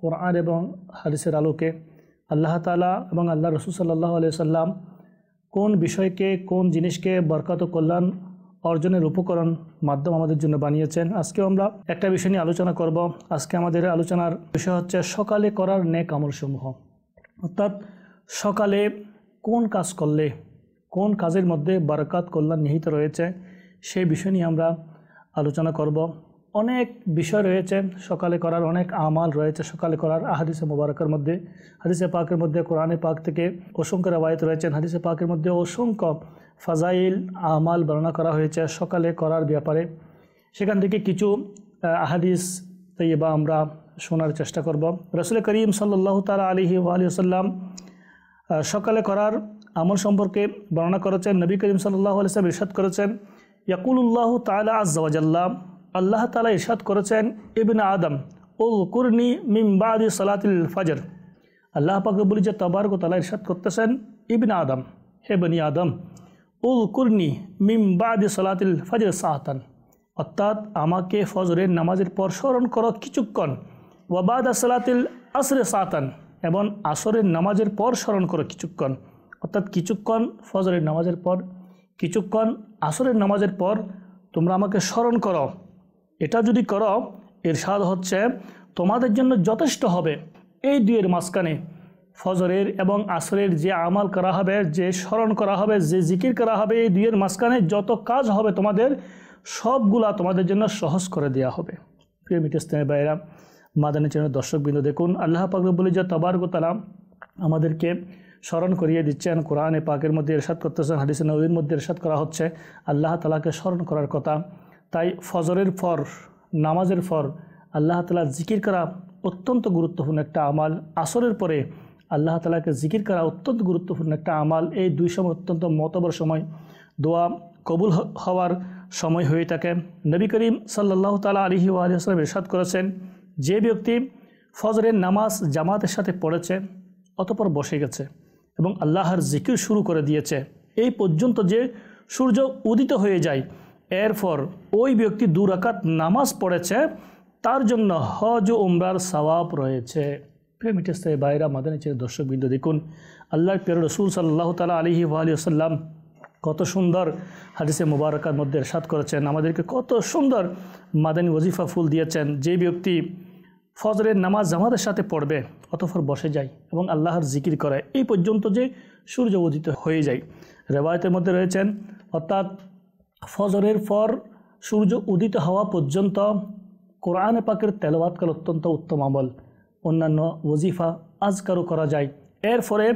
কোরআন এবং হাদিসের আলোকে আল্লাহ তালা এবং আল্লাহ রসুল সাল্লাহ আলিয়া সাল্লাম কোন বিষয়কে কোন জিনিসকে বরকত কল্যাণ অর্জনের উপকরণ মাধ্যম আমাদের জন্য বানিয়েছেন আজকে আমরা একটা বিষয় নিয়ে আলোচনা করব আজকে আমাদের আলোচনার বিষয় হচ্ছে সকালে করার নেক আমলসমূহ অর্থাৎ সকালে কোন কাজ করলে কোন কাজের মধ্যে বারকাত কল্যাণ নিহিত রয়েছে সেই বিষয় নিয়ে আমরা আলোচনা করব অনেক বিষয় রয়েছেন সকালে করার অনেক আমাল রয়েছে সকালে করার হাদিসে মোবারকের মধ্যে হাদিসে পাকের মধ্যে কোরআনে পাক থেকে অসংখ্য রেবায়ত রয়েছেন হাদিসে পাকের মধ্যে অসংখ্য ফাজাইল আমাল বর্ণনা করা হয়েছে সকালে করার ব্যাপারে সেখান থেকে কিছু আহাদিস বা আমরা শোনার চেষ্টা করব রসুল করিম সাল্লাহ তালা আলহি ওয়ালিয়াল্লাম সকালে করার আমল সম্পর্কে বর্ণনা করেছেন নবী করিম সাল্লাহ আলিয়াল্লাম ইরশাদ করেছেন ইয়াকুল্লাহ তালা আজ্জাল্লাহ আল্লাহ তালা ইরশাদ করেছেন ইবিন আদম উল কুরনি মিমবাদি সালাতিল ফাজর আল্লাহ পাকে বলি যে তবারক তালা ইরশাদ করতেছেন ইবিন আদম হে বনি আদম উল কুরনি মিমবাদি সালাতিল ফাজর সাহাতান অর্থাৎ আমাকে ফজরের নামাজের পর স্মরণ কর কিছুক্ষণ ওয়াবাদ সালাতিল আসরে সাতান এবং আসরের নামাজের পর স্মরণ করো কিছুক্ষণ অর্থাৎ কিছুক্ষণ ফজরের নামাজের পর কিছুক্ষণ আসরের নামাজের পর তোমরা আমাকে স্মরণ করো এটা যদি করো এরশাদ হচ্ছে তোমাদের জন্য যথেষ্ট হবে এই দুয়ের মাঝখানে ফজরের এবং আসরের যে আমাল করা হবে যে স্মরণ করা হবে যে জিকির করা হবে এই দুয়ের মাঝখানে যত কাজ হবে তোমাদের সবগুলা তোমাদের জন্য সহজ করে দেয়া হবে প্রিয় মিটস্তেমের বাইরা মাদানী চ্যানেল দর্শকবৃন্দ দেখুন আল্লাহ পাকরবুল যা তাবারগুতালাম আমাদেরকে স্মরণ করিয়ে দিচ্ছেন কোরআনে পাকের মধ্যে এরশাদ করতেছেন হাদিস নবীর মধ্যে এরশাদ করা হচ্ছে আল্লাহ তালাকে স্মরণ করার কথা তাই ফজরের পর নামাজের পর আল্লাহ তালা জিকির করা অত্যন্ত গুরুত্বপূর্ণ একটা আমাল আসরের পরে আল্লাহ তালাকে জিকির করা অত্যন্ত গুরুত্বপূর্ণ একটা আমাল এই দুই সময় অত্যন্ত মতবর সময় দোয়া কবুল হওয়ার সময় হয়ে থাকে নবী করিম সাল্লাহ তালা আলহি আলিয়াস্লাম ইরশাদ করেছেন যে ব্যক্তি ফজরের নামাজ জামাতের সাথে পড়েছে অতপর বসে গেছে এবং আল্লাহর জিকির শুরু করে দিয়েছে এই পর্যন্ত যে সূর্য উদিত হয়ে যায় এরপর ওই ব্যক্তি দুরাকাত নামাজ পড়েছে তার জন্য হজ ও উমরার সওয়াব রয়েছে প্রেমিটের সাহেব বাইরা মাদানীচের দর্শকবৃন্দ দেখুন আল্লাহর পের রসুল সাল্লাহ তালা আলহি আসাল্লাম কত সুন্দর হাদিসে মুবারকার মধ্যে সাত করেছেন আমাদেরকে কত সুন্দর মাদানী ওজিফা ফুল দিয়েছেন যে ব্যক্তি ফজরের নামাজ জামাতের সাথে পড়বে অতফর বসে যায় এবং আল্লাহর জিকির করে এই পর্যন্ত যে সূর্য উদিত হয়ে যায় রেবায়তের মধ্যে রয়েছেন অর্থাৎ ফজরের পর সূর্য উদিত হওয়া পর্যন্ত কোরআনে পাকের কাল অত্যন্ত উত্তম আমল অন্যান্য ওজিফা আজকারও করা যায় এর ফলে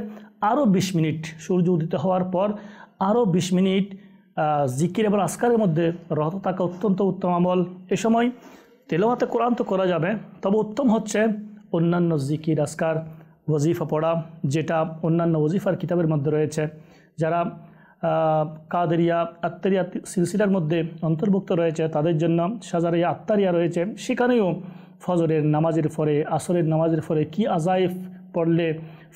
আরও বিশ মিনিট সূর্য উদিত হওয়ার পর আরও বিশ মিনিট জিকির এবং আজকারের মধ্যে রহত থাকা অত্যন্ত উত্তম আমল এ সময় তেলাওয়াতে কোরআন তো করা যাবে তবে উত্তম হচ্ছে অন্যান্য জিকির আজকার ওজিফা পড়া যেটা অন্যান্য ওজিফার কিতাবের মধ্যে রয়েছে যারা কাদেরিয়া আত্তারিয়া সিলসিলার মধ্যে অন্তর্ভুক্ত রয়েছে তাদের জন্য সাজারিয়া আত্মারিয়া রয়েছে সেখানেও ফজরের নামাজের পরে আসরের নামাজের পরে কি আজাইফ পড়লে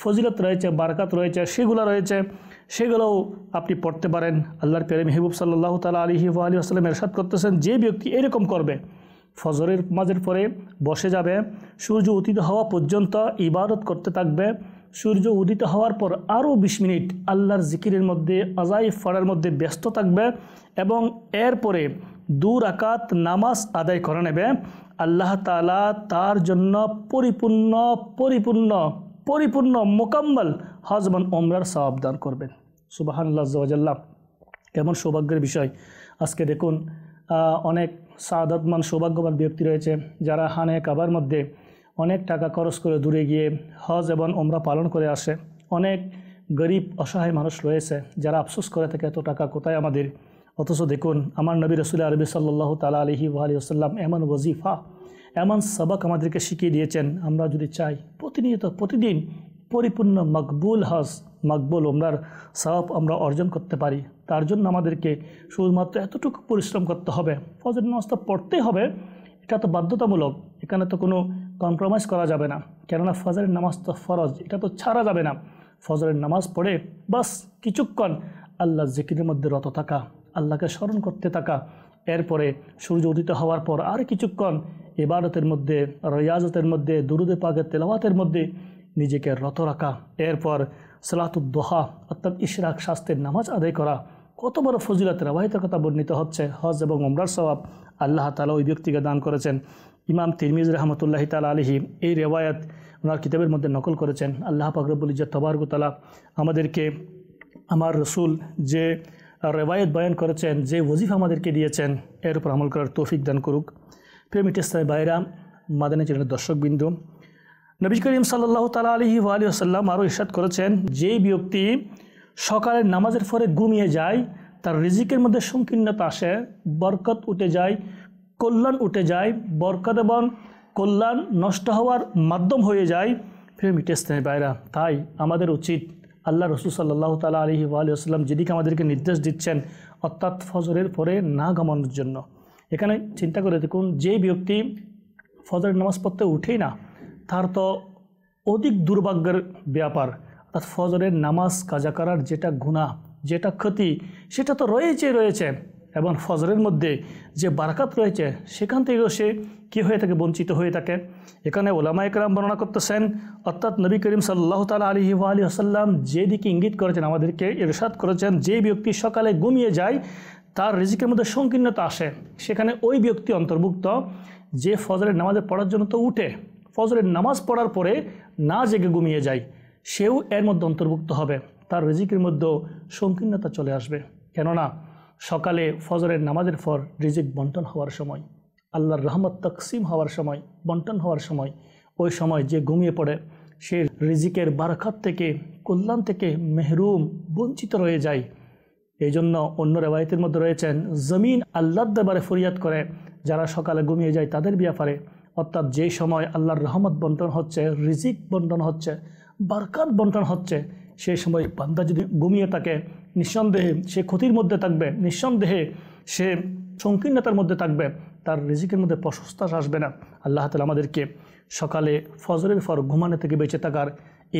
ফজিলত রয়েছে বারকাত রয়েছে সেগুলো রয়েছে সেগুলোও আপনি পড়তে পারেন আল্লাহর পেরে মেহবুব সাল্লাহ তালা আলহি আলী আসসালাম এরশাদ করতেছেন যে ব্যক্তি এরকম করবে ফজরের মাঝের পরে বসে যাবে সূর্য অতীত হওয়া পর্যন্ত ইবাদত করতে থাকবে সূর্য উদিত হওয়ার পর আরও বিশ মিনিট আল্লাহর জিকিরের মধ্যে আজাইব ফাড়ার মধ্যে ব্যস্ত থাকবে এবং এরপরে দু রাকাত নামাজ আদায় করে নেবে আল্লাহ তালা তার জন্য পরিপূর্ণ পরিপূর্ণ পরিপূর্ণ মোকাম্মল হজমান ওমরার সবাব দান করবেন সুবাহান্লাহ জাল্লাহ এমন সৌভাগ্যের বিষয় আজকে দেখুন অনেক সাদতমান সৌভাগ্যবান ব্যক্তি রয়েছে যারা হানে কাবার মধ্যে অনেক টাকা খরচ করে দূরে গিয়ে হজ এবং ওমরা পালন করে আসে অনেক গরিব অসহায় মানুষ রয়েছে যারা আফসোস করে থাকে এত টাকা কোথায় আমাদের অথচ দেখুন আমার নবী রসুল আরবি সাল্লাহ তালা আলহি ওয়াসাল্লাম এমন ওজিফা এমন সবক আমাদেরকে শিখিয়ে দিয়েছেন আমরা যদি চাই প্রতিনিয়ত প্রতিদিন পরিপূর্ণ মকবুল হজ মকবুল ওমরার সবাব আমরা অর্জন করতে পারি তার জন্য আমাদেরকে শুধুমাত্র এতটুকু পরিশ্রম করতে হবে ফজর নামাজটা পড়তে হবে এটা তো বাধ্যতামূলক এখানে তো কোনো কম্প্রোমাইজ করা যাবে না কেননা ফজরের নামাজ তো ফরজ এটা তো ছাড়া যাবে না ফজরের নামাজ পড়ে বাস কিছুক্ষণ আল্লাহ জিকিরের মধ্যে রত থাকা আল্লাহকে স্মরণ করতে থাকা এরপরে সূর্য উদিত হওয়ার পর আর কিছুক্ষণ ইবাদতের মধ্যে রিয়াজতের মধ্যে দুরুদে পাগের তেলাওয়াতের মধ্যে নিজেকে রত রাখা এরপর সালাতুদ্দোহা অর্থাৎ ইশরাক শাস্তের নামাজ আদায় করা কত বড় ফজিলাতের অবাহিত কথা বর্ণিত হচ্ছে হজ এবং উমরার স্বভাব আল্লাহ তালা ওই ব্যক্তিকে দান করেছেন ইমাম তিরমিজ রহমতুল্লাহ তালা আলহি এই রেওয়ায়াত ওনার কিতাবের মধ্যে নকল করেছেন আল্লাহ পাকরবুল ইজা তবারগুতালা আমাদেরকে আমার রসুল যে রেওয়ায়ত বয়ান করেছেন যে ওজিফ আমাদেরকে দিয়েছেন এর উপর আমল করার তৌফিক দান করুক প্রেমিট বাইরাম মাদানী চ্যানেলের দর্শকবিন্দু নবী করিম সাল্লাহ তালা আলহি ওয়ালি আসাল্লাম আরও ইশাদ করেছেন যে ব্যক্তি সকালের নামাজের পরে ঘুমিয়ে যায় তার রিজিকের মধ্যে সংকীর্ণতা আসে বরকত উঠে যায় কল্যাণ উঠে যায় বরকত এবং কল্যাণ নষ্ট হওয়ার মাধ্যম হয়ে যায় ফিরে মিটেস্তেনের বাইরা তাই আমাদের উচিত আল্লাহ রসুল সাল্লাহ তালা আলি আলিয়াল্লাম যেদিকে আমাদেরকে নির্দেশ দিচ্ছেন অর্থাৎ ফজরের পরে না গমানোর জন্য এখানে চিন্তা করে দেখুন যে ব্যক্তি ফজরের নামাজ পড়তে উঠেই না তার তো অধিক দুর্ভাগ্যের ব্যাপার অর্থাৎ ফজরের নামাজ কাজা করার যেটা গুণা যেটা ক্ষতি সেটা তো রয়েছে রয়েছে এবং ফজরের মধ্যে যে বারাকাত রয়েছে সেখান থেকেও সে কী হয়ে থাকে বঞ্চিত হয়ে থাকে এখানে ওলামা একরাম বর্ণনা করতেছেন অর্থাৎ নবী করিম সাল্লাহ তালা আলি আলী আসাল্লাম যেদিকে ইঙ্গিত করেছেন আমাদেরকে ইরশাদ করেছেন যে ব্যক্তি সকালে ঘুমিয়ে যায় তার রিজিকের মধ্যে সংকীর্ণতা আসে সেখানে ওই ব্যক্তি অন্তর্ভুক্ত যে ফজরের নামাজে পড়ার জন্য তো উঠে ফজরের নামাজ পড়ার পরে না জেগে ঘুমিয়ে যায় সেও এর মধ্যে অন্তর্ভুক্ত হবে তার রিজিকের মধ্যেও সংকীর্ণতা চলে আসবে কেননা সকালে ফজরের নামাজের পর রিজিক বন্টন হওয়ার সময় আল্লাহর রহমত তকসিম হওয়ার সময় বন্টন হওয়ার সময় ওই সময় যে ঘুমিয়ে পড়ে সে রিজিকের বারখাত থেকে কল্যাণ থেকে মেহরুম বঞ্চিত রয়ে যায় এই জন্য অন্য রেবায়তের মধ্যে রয়েছেন জমিন আল্লাহর দেবারে ফরিয়াদ করে যারা সকালে ঘুমিয়ে যায় তাদের ব্যাপারে অর্থাৎ যে সময় আল্লাহর রহমত বন্টন হচ্ছে রিজিক বন্টন হচ্ছে বারকাত বন্টন হচ্ছে সেই সময় বান্দা যদি ঘুমিয়ে থাকে নিঃসন্দেহে সে ক্ষতির মধ্যে থাকবে নিঃসন্দেহে সে সংকীর্ণতার মধ্যে থাকবে তার রিজিকের মধ্যে প্রশস্তা আসবে না আল্লাহ তালা আমাদেরকে সকালে ফজরের ফর ঘুমানো থেকে বেঁচে থাকার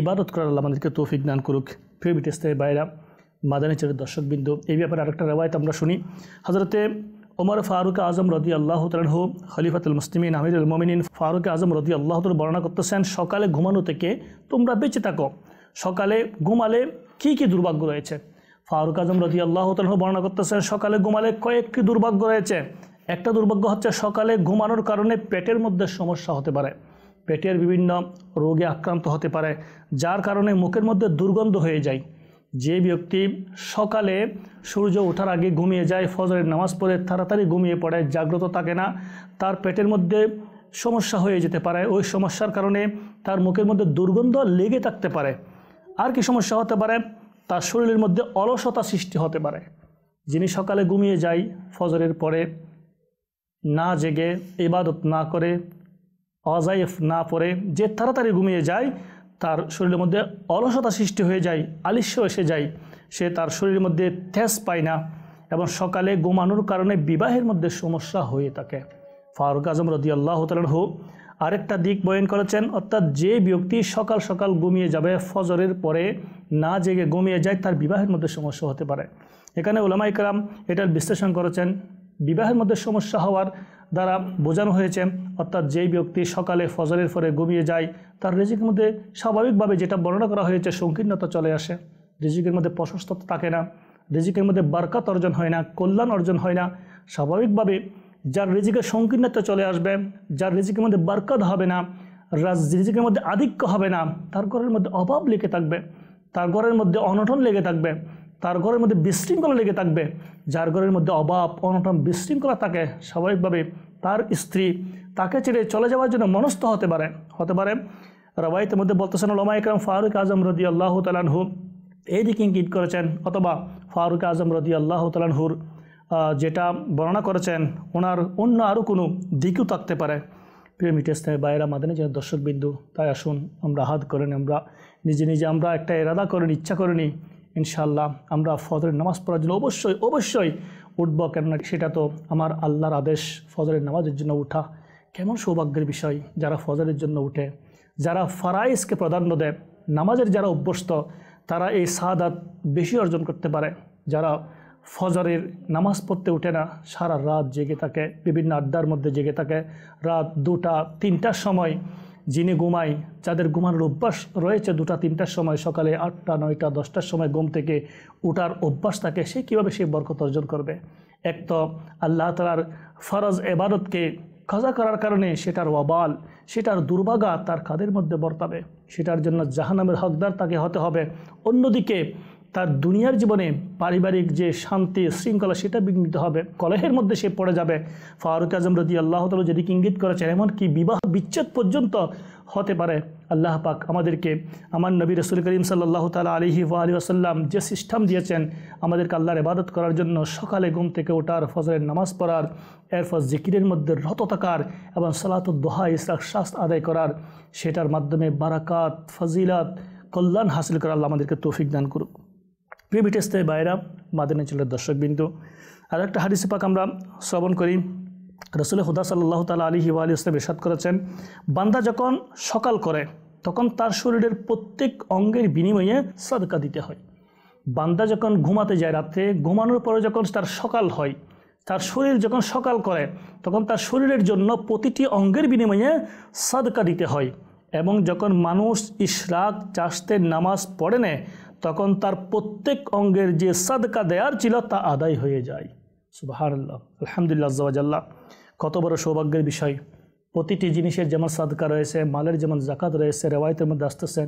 ইবাদত করার আল্লাহ আমাদেরকে তৌফিক দান করুক ফিরে বিটেস্তের বাইরা মাদানীচের দর্শকবৃন্দ এই ব্যাপারে আরেকটা রেওয়ায়ত আমরা শুনি হজরতে ওমর ফারুক আজম রদি আল্লাহ তালহু খলিফাতুল মুসলিমিন আমিরুল মমিনিন ফারুক আজম রদি আল্লাহ তাল বর্ণনা করতেছেন সকালে ঘুমানো থেকে তোমরা বেঁচে থাকো সকালে ঘুমালে কী কী দুর্ভাগ্য রয়েছে ফারুক আজম রাজি আল্লাহ বর্ণনা করতেছেন সকালে ঘুমালে কয়েকটি দুর্ভাগ্য রয়েছে একটা দুর্ভাগ্য হচ্ছে সকালে ঘুমানোর কারণে পেটের মধ্যে সমস্যা হতে পারে পেটের বিভিন্ন রোগে আক্রান্ত হতে পারে যার কারণে মুখের মধ্যে দুর্গন্ধ হয়ে যায় যে ব্যক্তি সকালে সূর্য ওঠার আগে ঘুমিয়ে যায় ফজরের নামাজ পড়ে তাড়াতাড়ি ঘুমিয়ে পড়ে জাগ্রত থাকে না তার পেটের মধ্যে সমস্যা হয়ে যেতে পারে ওই সমস্যার কারণে তার মুখের মধ্যে দুর্গন্ধ লেগে থাকতে পারে আর কি সমস্যা হতে পারে তার শরীরের মধ্যে অলসতা সৃষ্টি হতে পারে যিনি সকালে ঘুমিয়ে যায় ফজরের পরে না জেগে ইবাদত না করে অজাইফ না পড়ে যে তাড়াতাড়ি ঘুমিয়ে যায় তার শরীরের মধ্যে অলসতা সৃষ্টি হয়ে যায় আলিস্য এসে যায় সে তার শরীরের মধ্যে থেস পায় না এবং সকালে ঘুমানোর কারণে বিবাহের মধ্যে সমস্যা হয়ে থাকে ফারুক আজম রদিয়াল্লাহ তালহ আরেকটা দিক বয়ন করেছেন অর্থাৎ যে ব্যক্তি সকাল সকাল ঘুমিয়ে যাবে ফজরের পরে না জেগে ঘুমিয়ে যায় তার বিবাহের মধ্যে সমস্যা হতে পারে এখানে ওলামা ইকরাম এটার বিশ্লেষণ করেছেন বিবাহের মধ্যে সমস্যা হওয়ার দ্বারা বোঝানো হয়েছে অর্থাৎ যেই ব্যক্তি সকালে ফজরের পরে ঘুমিয়ে যায় তার রেজিকের মধ্যে স্বাভাবিকভাবে যেটা বর্ণনা করা হয়েছে সংকীর্ণতা চলে আসে রেজিকের মধ্যে প্রশস্ততা থাকে না রেজিকের মধ্যে বারকাত অর্জন হয় না কল্যাণ অর্জন হয় না স্বাভাবিকভাবে যার রিজিকের সংকীর্ণতা চলে আসবে যার রিজিকের মধ্যে বারকাত হবে না রিজিকের মধ্যে আধিক্য হবে না তার ঘরের মধ্যে অভাব লেগে থাকবে তার ঘরের মধ্যে অনটন লেগে থাকবে তার ঘরের মধ্যে বিশৃঙ্খলা লেগে থাকবে যার ঘরের মধ্যে অভাব অনটন বিশৃঙ্খলা থাকে স্বাভাবিকভাবে তার স্ত্রী তাকে ছেড়ে চলে যাওয়ার জন্য মনস্থ হতে পারে হতে পারে রবাইতের মধ্যে বলতেছেন ওলামা ইকরাম ফারুক আজম রদি আল্লাহ তালানহু এই দিকে ইঙ্গিত করেছেন অথবা ফারুক আজম রদি আল্লাহ তালানহুর যেটা বর্ণনা করেছেন ওনার অন্য আরও কোনো দিকও থাকতে পারে প্রিয় মিটে ইসলামের বাইরা মাদানে যেন বিন্দু তাই আসুন আমরা হাত করে নিই আমরা নিজে নিজে আমরা একটা এরাদা করে ইচ্ছা করে নিই ইনশাল্লাহ আমরা ফজরের নামাজ পড়ার জন্য অবশ্যই অবশ্যই উঠব কেননা সেটা তো আমার আল্লাহর আদেশ ফজরের নামাজের জন্য উঠা কেমন সৌভাগ্যের বিষয় যারা ফজরের জন্য উঠে যারা ফারাইজকে প্রাধান্য দেয় নামাজের যারা অভ্যস্ত তারা এই সাদাত বেশি অর্জন করতে পারে যারা ফজরের নামাজ পড়তে উঠে না সারা রাত জেগে থাকে বিভিন্ন আড্ডার মধ্যে জেগে থাকে রাত দুটা তিনটার সময় যিনি ঘুমাই যাদের ঘুমানোর অভ্যাস রয়েছে দুটা তিনটার সময় সকালে আটটা নয়টা দশটার সময় ঘুম থেকে উঠার অভ্যাস থাকে সে কীভাবে সে বরকত অর্জন করবে এক তো আল্লাহ তালার ফরজ এবারতকে খাজা করার কারণে সেটার ওয়াবাল সেটার দুর্ভাগা তার কাদের মধ্যে বর্তাবে সেটার জন্য জাহানামের হকদার তাকে হতে হবে অন্যদিকে তার দুনিয়ার জীবনে পারিবারিক যে শান্তি শৃঙ্খলা সেটা বিঘ্নিত হবে কলহের মধ্যে সে পড়ে যাবে ফারুক আজম রদি আল্লাহ তালা যদি ইঙ্গিত করেছেন এমনকি বিবাহ বিচ্ছেদ পর্যন্ত হতে পারে আল্লাহ পাক আমাদেরকে আমার নবী রসুল করিম সাল্লাহ তালা আলহি আলী আসাল্লাম যে সিস্টেম দিয়েছেন আমাদেরকে আল্লাহর ইবাদত করার জন্য সকালে ঘুম থেকে ওঠার ফজরের নামাজ পড়ার এরপর জিকিরের মধ্যে রত থাকার এবং দোহা ইসরাক শাস আদায় করার সেটার মাধ্যমে বারাকাত ফজিলাত কল্যাণ হাসিল করার আল্লাহ আমাদেরকে তৌফিক দান করুক প্রিভিটেস্তায় বাইরা মাদিনা চলের দর্শকবিন্দু আর একটা হাদিসে পাক আমরা শ্রবণ করি রসুল হুদা সাল্লাহ তালা আলী হিওয়া আলী ইসলাম ইসাদ করেছেন বান্দা যখন সকাল করে তখন তার শরীরের প্রত্যেক অঙ্গের বিনিময়ে সাদকা দিতে হয় বান্দা যখন ঘুমাতে যায় রাতে ঘুমানোর পরে যখন তার সকাল হয় তার শরীর যখন সকাল করে তখন তার শরীরের জন্য প্রতিটি অঙ্গের বিনিময়ে সাদকা দিতে হয় এবং যখন মানুষ ইশরাক চাষতে নামাজ পড়ে নেয় তখন তার প্রত্যেক অঙ্গের যে সাদকা দেয়ার ছিল তা আদায় হয়ে যায় সুবাহ আলহামদুলিল্লাহ জওয়াজাল্লাহ কত বড় সৌভাগ্যের বিষয় প্রতিটি জিনিসের যেমন সাদকা রয়েছে মালের যেমন জাকাত রয়েছে রেওয়ায়তের মধ্যে আসতেছেন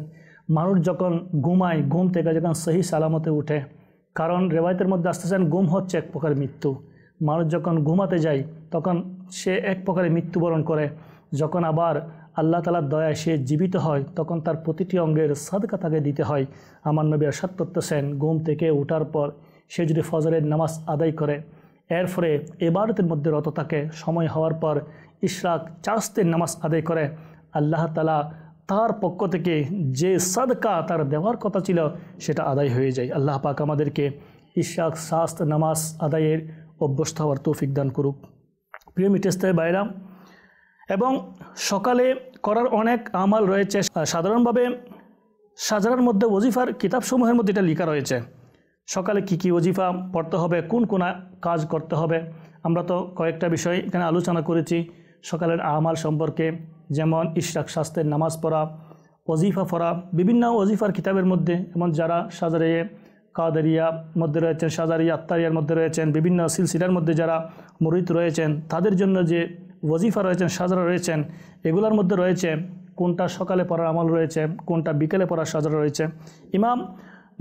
মানুষ যখন ঘুমায় ঘুম থেকে যখন সহি সালামতে উঠে কারণ রেওয়ায়তের মধ্যে আসতেছেন ঘুম হচ্ছে এক প্রকার মৃত্যু মানুষ যখন ঘুমাতে যায় তখন সে এক প্রকারে মৃত্যুবরণ করে যখন আবার আল্লাহ তালার দয়ায় সে জীবিত হয় তখন তার প্রতিটি অঙ্গের সাদকা তাকে দিতে হয় আমার নবী আসাদ করতেছেন ঘুম থেকে ওঠার পর সে যদি ফজরের নামাজ আদায় করে এর ফলে এবারতের মধ্যে রত থাকে সময় হওয়ার পর ইশরাক চাস্তের নামাজ আদায় করে আল্লাহ তালা তার পক্ষ থেকে যে সাদকা তার দেওয়ার কথা ছিল সেটা আদায় হয়ে যায় আল্লাহ পাক আমাদেরকে ইশাক শাস্ত নামাজ আদায়ের অভ্যস্ত হওয়ার তৌফিক দান করুক প্রিয় মিটেস্তায় বাইরাম এবং সকালে করার অনেক আমাল রয়েছে সাধারণভাবে সাজারার মধ্যে ওজিফার কিতাবসমূহের মধ্যে এটা লেখা রয়েছে সকালে কি কি ওজিফা পড়তে হবে কোন কোন কাজ করতে হবে আমরা তো কয়েকটা বিষয় এখানে আলোচনা করেছি সকালের আমাল সম্পর্কে যেমন ইশরাক স্বাস্থ্যের নামাজ পড়া ওজিফা পড়া বিভিন্ন ওজিফার কিতাবের মধ্যে এমন যারা সাজারে কাদারিয়া মধ্যে রয়েছেন সাজারিয়া আত্মারিয়ার মধ্যে রয়েছেন বিভিন্ন সিলসিলার মধ্যে যারা মরিত রয়েছেন তাদের জন্য যে ওজিফা রয়েছেন সাজরা রয়েছেন এগুলোর মধ্যে রয়েছে কোনটা সকালে পড়ার আমল রয়েছে কোনটা বিকেলে পড়ার সাজরা রয়েছে ইমাম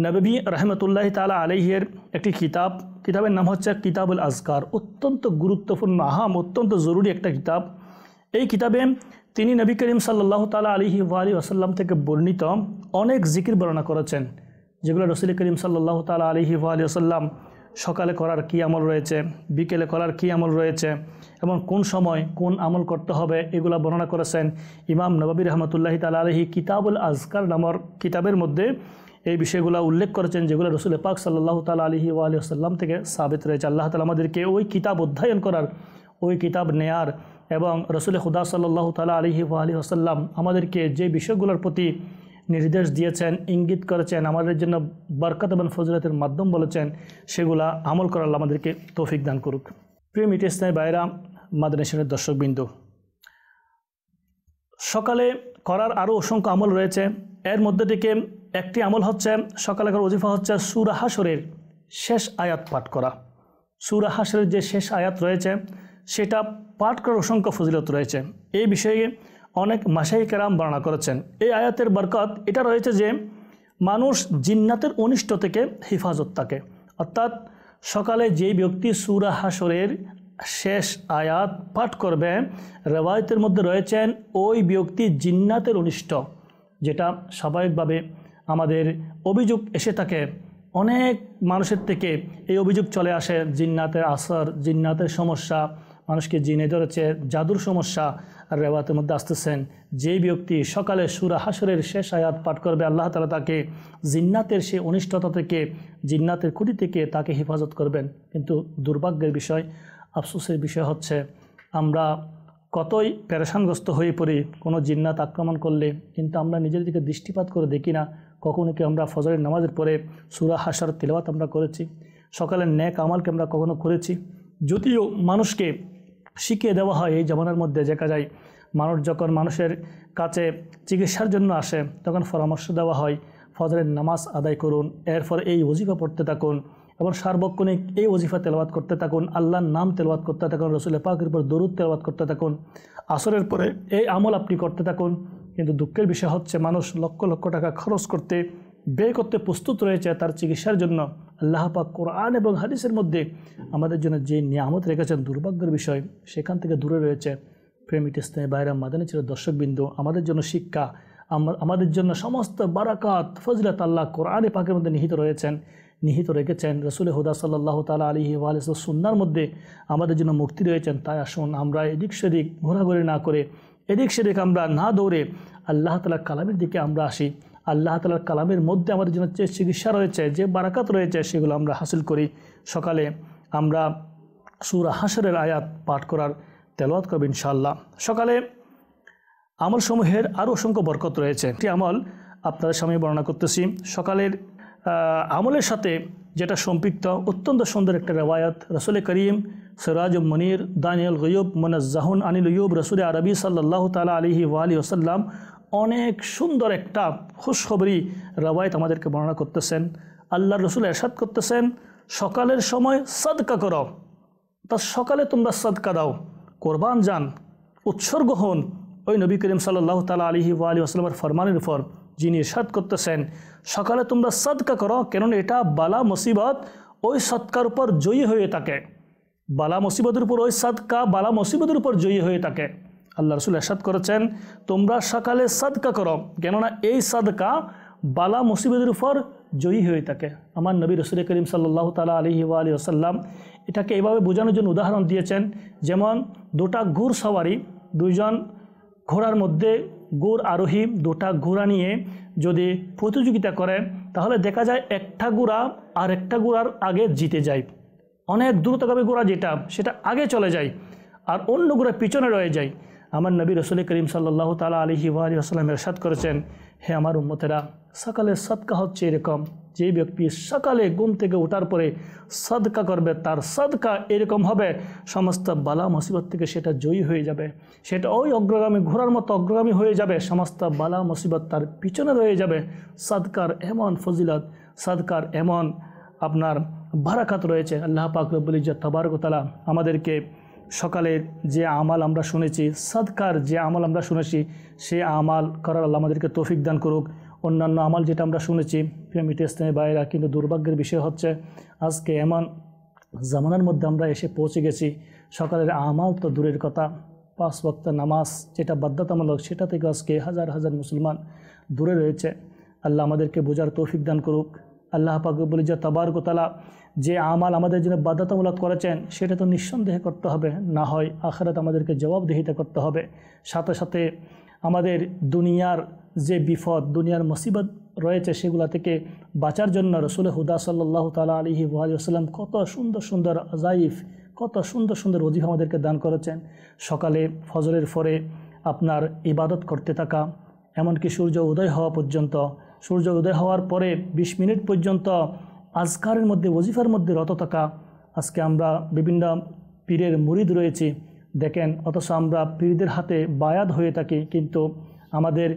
নবী রহমতুল্লাহ তালা আলহিয়ের একটি কিতাব কিতাবের নাম হচ্ছে কিতাবুল আজকার অত্যন্ত গুরুত্বপূর্ণ আহাম অত্যন্ত জরুরি একটা কিতাব এই কিতাবে তিনি নবী করিম সাল্লাহ তালা আলিহি আলী আসাল্লাম থেকে বর্ণিত অনেক জিকির বর্ণনা করেছেন যেগুলো রসুল করিম সাল্লাহ তালা আলিহি আলী আসাল্লাম সকালে করার কি আমল রয়েছে বিকেলে করার কি আমল রয়েছে এবং কোন সময় কোন আমল করতে হবে এগুলা বর্ণনা করেছেন ইমাম নবাবী রহমতুল্লাহ তাল আলহি কিতাবুল আজকার নামর কিতাবের মধ্যে এই বিষয়গুলো উল্লেখ করেছেন যেগুলো রসুল পাক সাল্লাহ তাল আলহি ওয়ালিয়াল্লাম থেকে সাবিত রয়েছে আল্লাহ তালা আমাদেরকে ওই কিতাব অধ্যয়ন করার ওই কিতাব নেয়ার এবং রসুল খুদা সাল্লাহ তালা আলহি আলি আসাল্লাম আমাদেরকে যে বিষয়গুলোর প্রতি নির্দেশ দিয়েছেন ইঙ্গিত করেছেন আমাদের জন্য বরকত এবং ফজরতের মাধ্যম বলেছেন সেগুলা আমল করার আমাদেরকে তৌফিক দান করুক প্রিয় ইসলামী বাইরা মাদনেশ্বরের দর্শকবৃন্দ সকালে করার আরও অসংখ্য আমল রয়েছে এর মধ্যে থেকে একটি আমল হচ্ছে সকালে করার অজিফা হচ্ছে সুরাহাসরের শেষ আয়াত পাঠ করা সুরাহাসরের যে শেষ আয়াত রয়েছে সেটা পাঠ করার অসংখ্য ফজিলত রয়েছে এই বিষয়ে অনেক মাসাই কেরাম বর্ণনা করেছেন এই আয়াতের বরকত এটা রয়েছে যে মানুষ জিন্নাতের অনিষ্ট থেকে হেফাজত থাকে অর্থাৎ সকালে যেই ব্যক্তি সুরা হাসরের শেষ আয়াত পাঠ করবে রেওয়ায়তের মধ্যে রয়েছেন ওই ব্যক্তি জিন্নাতের অনিষ্ট যেটা স্বাভাবিকভাবে আমাদের অভিযোগ এসে থাকে অনেক মানুষের থেকে এই অভিযোগ চলে আসে জিন্নাতের আসর জিন্নাতের সমস্যা মানুষকে জিনে ধরেছে জাদুর সমস্যা রেওয়াতের মধ্যে আসতেছেন যে ব্যক্তি সকালে সুরা হাসরের শেষ আয়াত পাঠ করবে আল্লাহ তালা তাকে জিন্নাতের সে অনিষ্টতা থেকে জিন্নাতের খুঁটি থেকে তাকে হেফাজত করবেন কিন্তু দুর্ভাগ্যের বিষয় আফসোসের বিষয় হচ্ছে আমরা কতই প্যারেশানগ্রস্ত হয়ে পড়ি কোনো জিন্নাত আক্রমণ করলে কিন্তু আমরা নিজের দিকে দৃষ্টিপাত করে দেখি না কখনো কি আমরা ফজরের নামাজের পরে সুরা হাসার তেলাওয়াত আমরা করেছি সকালের ন্যাক আমালকে আমরা কখনো করেছি যদিও মানুষকে শিখিয়ে দেওয়া হয় এই জমানার মধ্যে দেখা যায় মানুষ যখন মানুষের কাছে চিকিৎসার জন্য আসে তখন পরামর্শ দেওয়া হয় ফজরের নামাজ আদায় করুন এরপর এই ওজিফা পড়তে থাকুন এবং সার্বক্ষণিক এই ওজিফা তেলবাদ করতে থাকুন আল্লাহর নাম তেলবাদ করতে থাকুন রসুলের পাকের উপর দরুদ তেলবাদ করতে থাকুন আসরের পরে এই আমল আপনি করতে থাকুন কিন্তু দুঃখের বিষয় হচ্ছে মানুষ লক্ষ লক্ষ টাকা খরচ করতে ব্যয় করতে প্রস্তুত রয়েছে তার চিকিৎসার জন্য আল্লাহ পাক কোরআন এবং হাদিসের মধ্যে আমাদের জন্য যে নিয়ামত রেখেছেন দুর্ভাগ্যের বিষয় সেখান থেকে দূরে রয়েছে প্রেমিট ইসলামী বাইরে মাদানী ছিল দর্শকবিন্দু আমাদের জন্য শিক্ষা আমাদের জন্য সমস্ত বারাকাত ফজলাত আল্লাহ কোরআনে পাকের মধ্যে নিহিত রয়েছেন নিহিত রেখেছেন রসুল হুদা সাল্লাহ তালা ওয়ালিস সুন্নার মধ্যে আমাদের জন্য মুক্তি রয়েছেন তাই আসুন আমরা এদিক সেদিক ঘোরাঘুরি না করে এদিক সেদিক আমরা না দৌড়ে আল্লাহ তালা কালামের দিকে আমরা আসি আল্লাহ তালার কালামের মধ্যে আমাদের জন্য যে চিকিৎসা রয়েছে যে বারাকাত রয়েছে সেগুলো আমরা হাসিল করি সকালে আমরা সুরা হাসরের আয়াত পাঠ করার তেলওয়াত করব ইনশাল্লাহ সকালে আমলসমূহের আরও অসংখ্য বরকত রয়েছে একটি আমল আপনাদের সামনে বর্ণনা করতেছি সকালের আমলের সাথে যেটা সম্পৃক্ত অত্যন্ত সুন্দর একটা রেওয়ায়ত রসুল করিম সিরাজ মনির দানিয়াল গয়ুব মনাজ্জাহুন আনিল ইয়ুব রসুল আরবি সাল্লাহ তালা আলহি ওয়ালি ওসাল্লাম অনেক সুন্দর একটা খুশখবরি রাবায়ত আমাদেরকে বর্ণনা করতেছেন আল্লাহ রসুল এরশাদ করতেছেন সকালের সময় সদকা করো তা সকালে তোমরা সদকা দাও কোরবান যান উৎসর্গ হন ওই নবী করিম সাল্লাহ তালা আলহি আলী আসলামের ফরমানের উপর যিনি এরশাদ করতেছেন সকালে তোমরা সদকা করো কেননা এটা বালা মুসিবত ওই সৎকার উপর জয়ী হয়ে থাকে বালা মুসিবতের উপর ওই সৎকা বালা মুসিবতের উপর জয়ী হয়ে থাকে আল্লাহ রসুল এরশাদ করেছেন তোমরা সকালে সাদকা করো কেননা এই সাদকা বালা মুসিবতের উপর জয়ী হয়ে থাকে আমার নবী রসুল করিম সাল্লাহ তালা আলহি আলী আসাল্লাম এটাকে এভাবে বোঝানোর জন্য উদাহরণ দিয়েছেন যেমন দুটা ঘুর সওয়ারি দুইজন ঘোড়ার মধ্যে গুড় আরোহী দুটা ঘোড়া নিয়ে যদি প্রতিযোগিতা করে তাহলে দেখা যায় একটা গুড়া আর একটা গুড়ার আগে জিতে যায় অনেক দ্রুতগামী গোড়া যেটা সেটা আগে চলে যায় আর অন্য গোড়া পিছনে রয়ে যায় আমার নবী রসুল করিম সাল্লাহ তালা আলহি ওয়ালি আসসালাম এরশাদ করেছেন হে আমার উম্মতেরা সকালে সৎকা হচ্ছে এরকম যে ব্যক্তি সকালে ঘুম থেকে ওঠার পরে সদকা করবে তার সদকা এরকম হবে সমস্ত বালা মুসিবত থেকে সেটা জয়ী হয়ে যাবে সেটা ওই অগ্রগামী ঘোরার মতো অগ্রগামী হয়ে যাবে সমস্ত বালা মুসিবত তার পিছনে রয়ে যাবে সদকার এমন ফজিলত সদকার এমন আপনার বারাকাত রয়েছে আল্লাহ পাক রব্বুল ইজত তবারকতালা আমাদেরকে সকালের যে আমাল আমরা শুনেছি সৎকার যে আমাল আমরা শুনেছি সে আমাল করার আল্লাহ আমাদেরকে তৌফিক দান করুক অন্যান্য আমাল যেটা আমরা শুনেছি পিরামিড ইসলামের বাইরা কিন্তু দুর্ভাগ্যের বিষয় হচ্ছে আজকে এমন জামানার মধ্যে আমরা এসে পৌঁছে গেছি সকালের আমাল তো দূরের কথা পাঁচ বক্ত নামাজ যেটা বাধ্যতামূলক সেটা থেকে আজকে হাজার হাজার মুসলমান দূরে রয়েছে আল্লাহ আমাদেরকে বোঝার তৌফিক দান করুক আল্লাহ বলি যে তাবার গোতালা যে আমাল আমাদের জন্য বাধ্যতামূলক করেছেন সেটা তো নিঃসন্দেহে করতে হবে না হয় আখরাত আমাদেরকে জবাবদিহিতা করতে হবে সাথে সাথে আমাদের দুনিয়ার যে বিপদ দুনিয়ার মুসিবত রয়েছে সেগুলা থেকে বাঁচার জন্য রসুল হুদা সাল্লাহ তালা আলহি ওয়াসাল্লাম কত সুন্দর সুন্দর আজাইফ কত সুন্দর সুন্দর অজিফ আমাদেরকে দান করেছেন সকালে ফজরের ফরে আপনার ইবাদত করতে থাকা এমনকি সূর্য উদয় হওয়া পর্যন্ত সূর্য উদয় হওয়ার পরে ২০ মিনিট পর্যন্ত আজকারের মধ্যে ওজিফার মধ্যে রত থাকা আজকে আমরা বিভিন্ন পীরের মুরিদ রয়েছি দেখেন অথচ আমরা পীরদের হাতে বায়াত হয়ে থাকি কিন্তু আমাদের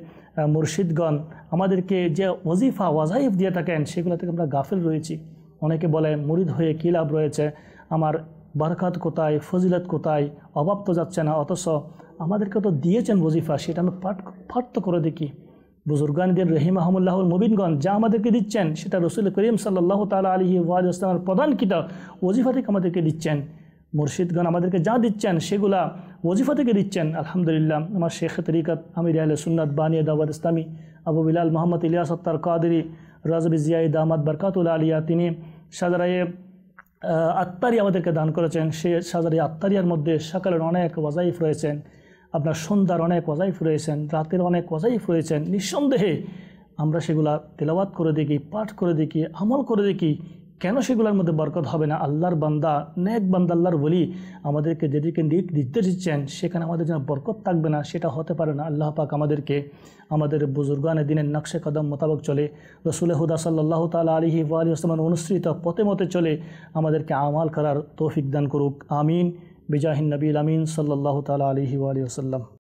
মুর্শিদগণ আমাদেরকে যে ওজিফা ওয়াজাইফ দিয়ে থাকেন সেগুলো থেকে আমরা গাফেল রয়েছি অনেকে বলে মুরিদ হয়ে কী লাভ রয়েছে আমার বারকাত কোথায় ফজিলত কোথায় অভাব তো যাচ্ছে না অথচ আমাদেরকে তো দিয়েছেন ওজিফা সেটা আমি পাঠ পাঠ তো করে দেখি রহিম আহমুল্লাহুল মুবিনগঞ্জ যা আমাদেরকে দিচ্ছেন সেটা রসুল করিম সাল্লাহ তালা আলহি ইসলামের প্রধান কিতাব ওজিফা থেকে আমাদেরকে দিচ্ছেন মুর্শিদগণ আমাদেরকে যা দিচ্ছেন সেগুলা ওজিফা থেকে দিচ্ছেন আলহামদুলিল্লাহ আমার শেখ তরিকাত আমির আহলে সুন্নাত বানিয়া দাওয়াত ইসলামী আবু বিলাল মোহাম্মদ ইলিয়াস আত্তার কাদরি রাজবি জিয়াই দামাদ বরকাতুল্লা আলিয়া তিনি সাজারায়ে আত্মারি আমাদেরকে দান করেছেন সে সাজারি আত্মারিয়ার মধ্যে সকালের অনেক ওয়াজাইফ রয়েছেন আপনার সন্ধ্যার অনেক অজাইফ রয়েছেন রাতের অনেক অজাইফ রয়েছেন নিঃসন্দেহে আমরা সেগুলা তেলাওয়াত করে দেখি পাঠ করে দেখি আমল করে দেখি কেন সেগুলোর মধ্যে বরকত হবে না আল্লাহর বান্দা নেক বান্দা আল্লাহর বলি আমাদেরকে যেদিকে নিক নির্দেশ দিচ্ছেন সেখানে আমাদের যেন বরকত থাকবে না সেটা হতে পারে না আল্লাহ পাক আমাদেরকে আমাদের বুজুর্গানের দিনের নকশে কদম মোতাবক চলে রসুল হুদা সাল্লাহ তালা আলহি ওয়ালি ওসমান অনুসৃত পথে মতে চলে আমাদেরকে আমাল করার তৌফিক দান করুক আমিন بجاه النبي الأمين صلى الله تعالى عليه وآله وسلم